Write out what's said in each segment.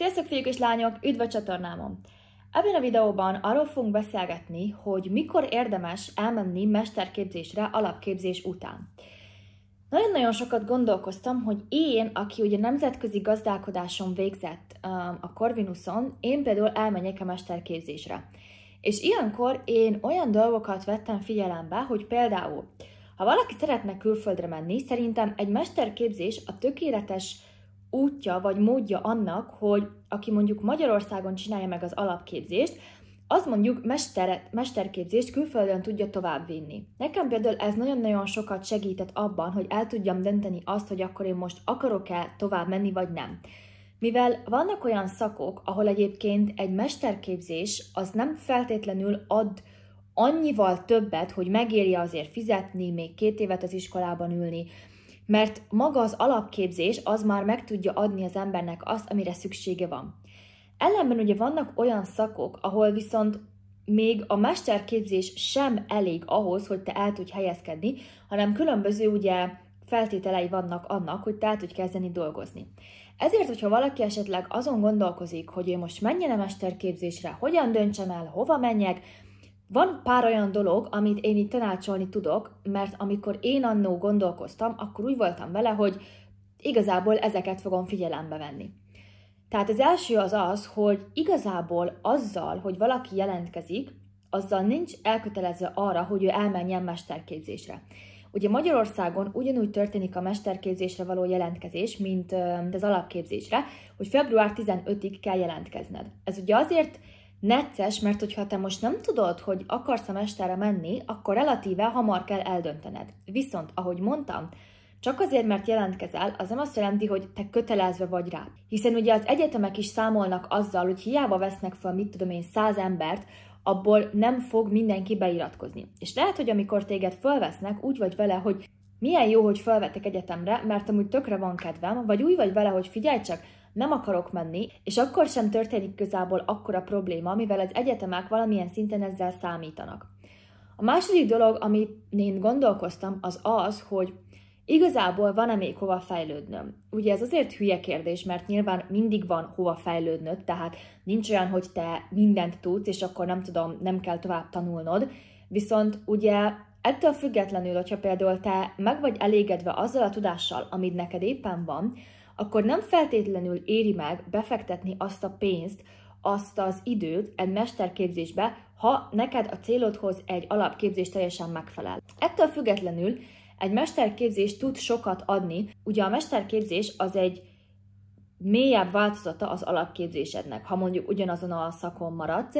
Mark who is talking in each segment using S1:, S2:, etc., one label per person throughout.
S1: Sziasztok fiúk és lányok, üdv a csatornámon! Ebben a videóban arról fogunk beszélgetni, hogy mikor érdemes elmenni mesterképzésre alapképzés után. Nagyon-nagyon sokat gondolkoztam, hogy én, aki ugye nemzetközi gazdálkodáson végzett um, a Corvinuson, én például elmenjek a mesterképzésre. És ilyenkor én olyan dolgokat vettem figyelembe, hogy például, ha valaki szeretne külföldre menni, szerintem egy mesterképzés a tökéletes útja vagy módja annak, hogy aki mondjuk Magyarországon csinálja meg az alapképzést, az mondjuk mester, mesterképzést külföldön tudja továbbvinni. Nekem például ez nagyon-nagyon sokat segített abban, hogy el tudjam dönteni azt, hogy akkor én most akarok-e tovább menni, vagy nem. Mivel vannak olyan szakok, ahol egyébként egy mesterképzés az nem feltétlenül ad annyival többet, hogy megéri azért fizetni, még két évet az iskolában ülni, mert maga az alapképzés az már meg tudja adni az embernek azt, amire szüksége van. Ellenben ugye vannak olyan szakok, ahol viszont még a mesterképzés sem elég ahhoz, hogy te el tudj helyezkedni, hanem különböző ugye feltételei vannak annak, hogy te el tudj kezdeni dolgozni. Ezért, hogyha valaki esetleg azon gondolkozik, hogy én most menjen a mesterképzésre, hogyan döntsem el, hova menjek, van pár olyan dolog, amit én így tanácsolni tudok, mert amikor én annó gondolkoztam, akkor úgy voltam vele, hogy igazából ezeket fogom figyelembe venni. Tehát az első az az, hogy igazából azzal, hogy valaki jelentkezik, azzal nincs elkötelezve arra, hogy ő elmenjen mesterképzésre. Ugye Magyarországon ugyanúgy történik a mesterképzésre való jelentkezés, mint az alapképzésre, hogy február 15-ig kell jelentkezned. Ez ugye azért necces, mert hogyha te most nem tudod, hogy akarsz a mesterre menni, akkor relatíve hamar kell eldöntened. Viszont, ahogy mondtam, csak azért, mert jelentkezel, az nem azt jelenti, hogy te kötelezve vagy rá. Hiszen ugye az egyetemek is számolnak azzal, hogy hiába vesznek fel, mit tudom én, száz embert, abból nem fog mindenki beiratkozni. És lehet, hogy amikor téged fölvesznek, úgy vagy vele, hogy milyen jó, hogy felvettek egyetemre, mert amúgy tökre van kedvem, vagy úgy vagy vele, hogy figyelj csak, nem akarok menni, és akkor sem történik igazából akkora probléma, mivel az egyetemek valamilyen szinten ezzel számítanak. A második dolog, amit én gondolkoztam, az az, hogy igazából van-e még hova fejlődnöm? Ugye ez azért hülye kérdés, mert nyilván mindig van hova fejlődnöd, tehát nincs olyan, hogy te mindent tudsz, és akkor nem tudom, nem kell tovább tanulnod, viszont ugye ettől függetlenül, hogyha például te meg vagy elégedve azzal a tudással, amit neked éppen van, akkor nem feltétlenül éri meg befektetni azt a pénzt, azt az időt egy mesterképzésbe, ha neked a célodhoz egy alapképzés teljesen megfelel. Ettől függetlenül egy mesterképzés tud sokat adni. Ugye a mesterképzés az egy mélyebb változata az alapképzésednek, ha mondjuk ugyanazon a szakon maradsz.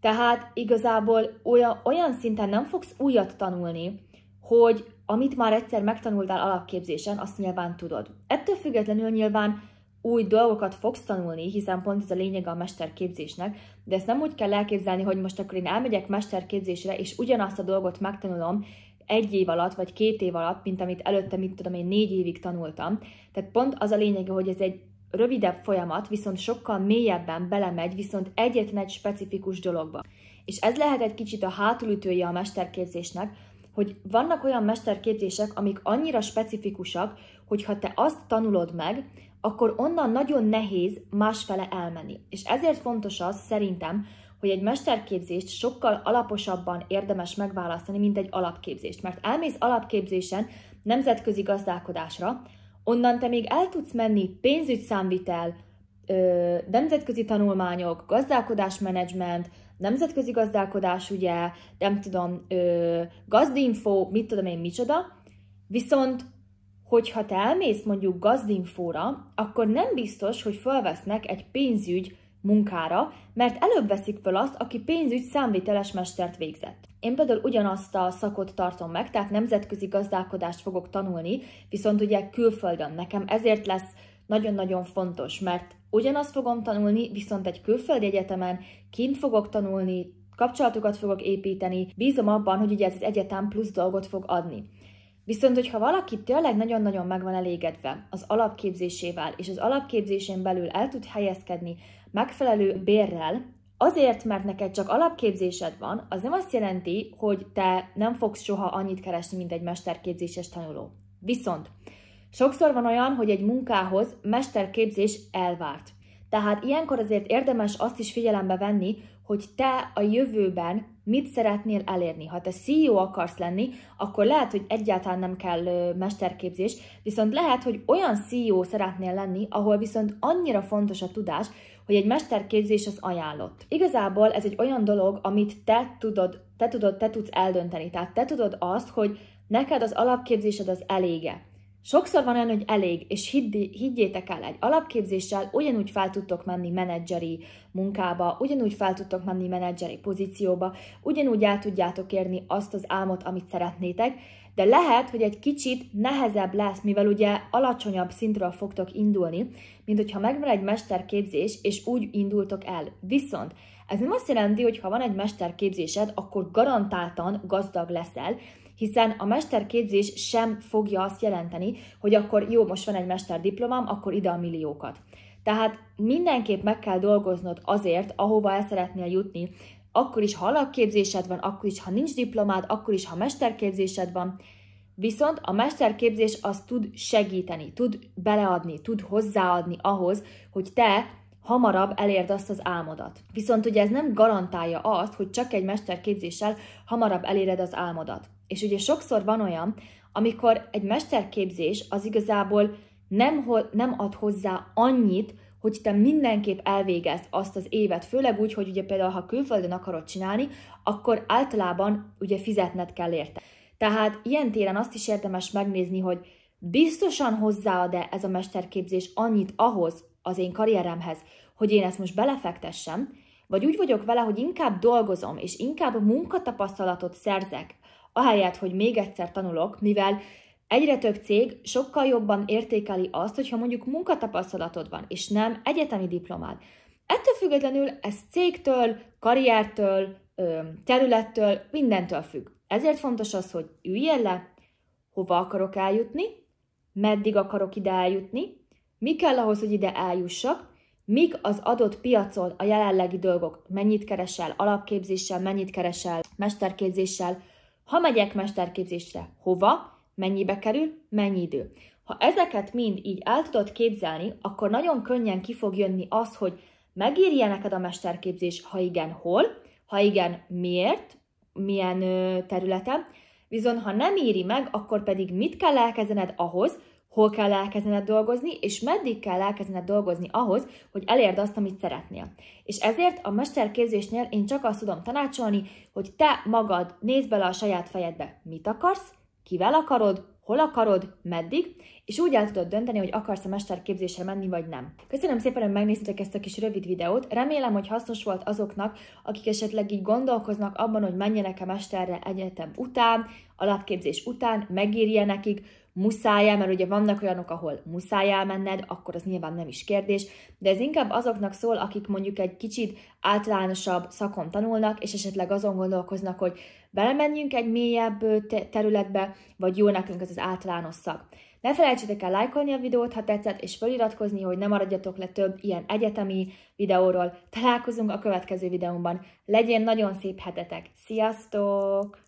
S1: Tehát igazából olyan, olyan szinten nem fogsz újat tanulni, hogy amit már egyszer megtanultál alapképzésen, azt nyilván tudod. Ettől függetlenül nyilván új dolgokat fogsz tanulni, hiszen pont ez a lényege a mesterképzésnek, de ezt nem úgy kell elképzelni, hogy most akkor én elmegyek mesterképzésre, és ugyanazt a dolgot megtanulom egy év alatt, vagy két év alatt, mint amit előtte, mit tudom én, négy évig tanultam. Tehát pont az a lényege, hogy ez egy rövidebb folyamat, viszont sokkal mélyebben belemegy, viszont egyetlen egy specifikus dologba. És ez lehet egy kicsit a hátulütője a mesterképzésnek, hogy vannak olyan mesterképzések, amik annyira specifikusak, hogy ha te azt tanulod meg, akkor onnan nagyon nehéz másfele elmenni. És ezért fontos az szerintem, hogy egy mesterképzést sokkal alaposabban érdemes megválasztani, mint egy alapképzést. Mert elmész alapképzésen nemzetközi gazdálkodásra, onnan te még el tudsz menni pénzügyszámvitel, ö, nemzetközi tanulmányok, gazdálkodásmenedzsment, nemzetközi gazdálkodás, ugye, nem tudom, ö, gazdinfo, mit tudom én, micsoda, viszont hogyha te elmész mondjuk gazdinfóra, akkor nem biztos, hogy felvesznek egy pénzügy munkára, mert előbb veszik fel azt, aki pénzügy számviteles mestert végzett. Én például ugyanazt a szakot tartom meg, tehát nemzetközi gazdálkodást fogok tanulni, viszont ugye külföldön nekem ezért lesz nagyon-nagyon fontos, mert ugyanazt fogom tanulni, viszont egy külföldi egyetemen kint fogok tanulni, kapcsolatokat fogok építeni, bízom abban, hogy ugye ez az egyetem plusz dolgot fog adni. Viszont, hogyha valaki tényleg nagyon-nagyon meg van elégedve az alapképzésével, és az alapképzésén belül el tud helyezkedni megfelelő bérrel, azért, mert neked csak alapképzésed van, az nem azt jelenti, hogy te nem fogsz soha annyit keresni, mint egy mesterképzéses tanuló. Viszont, Sokszor van olyan, hogy egy munkához mesterképzés elvárt. Tehát ilyenkor azért érdemes azt is figyelembe venni, hogy te a jövőben mit szeretnél elérni. Ha te CEO akarsz lenni, akkor lehet, hogy egyáltalán nem kell mesterképzés, viszont lehet, hogy olyan CEO szeretnél lenni, ahol viszont annyira fontos a tudás, hogy egy mesterképzés az ajánlott. Igazából ez egy olyan dolog, amit te tudod, te tudod, te tudsz eldönteni. Tehát te tudod azt, hogy neked az alapképzésed az elége Sokszor van olyan, hogy elég, és hiddi, higgyétek el, egy alapképzéssel ugyanúgy fel tudtok menni menedzseri munkába, ugyanúgy fel tudtok menni menedzseri pozícióba, ugyanúgy el tudjátok érni azt az álmot, amit szeretnétek, de lehet, hogy egy kicsit nehezebb lesz, mivel ugye alacsonyabb szintről fogtok indulni, mint hogyha megvan egy mesterképzés, és úgy indultok el. Viszont ez nem azt jelenti, hogy ha van egy mesterképzésed, akkor garantáltan gazdag leszel, hiszen a mesterképzés sem fogja azt jelenteni, hogy akkor jó, most van egy mesterdiplomám, akkor ide a milliókat. Tehát mindenképp meg kell dolgoznod azért, ahova el szeretnél jutni, akkor is, ha alapképzésed van, akkor is, ha nincs diplomád, akkor is, ha mesterképzésed van, Viszont a mesterképzés az tud segíteni, tud beleadni, tud hozzáadni ahhoz, hogy te hamarabb elérd azt az álmodat. Viszont ugye ez nem garantálja azt, hogy csak egy mesterképzéssel hamarabb eléred az álmodat. És ugye sokszor van olyan, amikor egy mesterképzés az igazából nem, ho- nem ad hozzá annyit, hogy te mindenképp elvégezd azt az évet, főleg úgy, hogy ugye például, ha külföldön akarod csinálni, akkor általában ugye fizetned kell érte. Tehát ilyen téren azt is érdemes megnézni, hogy biztosan hozzáad-e ez a mesterképzés annyit ahhoz az én karrieremhez, hogy én ezt most belefektessem, vagy úgy vagyok vele, hogy inkább dolgozom, és inkább munkatapasztalatot szerzek ahelyett, hogy még egyszer tanulok, mivel Egyre több cég sokkal jobban értékeli azt, hogyha mondjuk munkatapasztalatod van, és nem egyetemi diplomád. Ettől függetlenül ez cégtől, karriertől, területtől, mindentől függ. Ezért fontos az, hogy üljél le, hova akarok eljutni, meddig akarok ide eljutni, mi kell ahhoz, hogy ide eljussak, mik az adott piacon a jelenlegi dolgok, mennyit keresel alapképzéssel, mennyit keresel mesterképzéssel, ha megyek mesterképzésre, hova, mennyibe kerül, mennyi idő. Ha ezeket mind így el tudod képzelni, akkor nagyon könnyen ki fog jönni az, hogy megírja neked a mesterképzés, ha igen, hol, ha igen, miért, milyen területen, viszont ha nem íri meg, akkor pedig mit kell elkezdened ahhoz, hol kell elkezdened dolgozni, és meddig kell elkezdened dolgozni ahhoz, hogy elérd azt, amit szeretnél. És ezért a mesterképzésnél én csak azt tudom tanácsolni, hogy te magad nézd bele a saját fejedbe, mit akarsz, kivel akarod, hol akarod, meddig, és úgy el tudod dönteni, hogy akarsz a mesterképzésre menni, vagy nem. Köszönöm szépen, hogy megnéztétek ezt a kis rövid videót. Remélem, hogy hasznos volt azoknak, akik esetleg így gondolkoznak abban, hogy menjenek a mesterre egyetem után, alapképzés után, megírje nekik, muszáj el, mert ugye vannak olyanok, ahol muszáj elmenned, akkor az nyilván nem is kérdés, de ez inkább azoknak szól, akik mondjuk egy kicsit általánosabb szakon tanulnak, és esetleg azon gondolkoznak, hogy belemenjünk egy mélyebb területbe, vagy jó nekünk az az általános szak. Ne felejtsétek el lájkolni a videót, ha tetszett, és feliratkozni, hogy ne maradjatok le több ilyen egyetemi videóról. Találkozunk a következő videómban. Legyen nagyon szép hetetek! Sziasztok!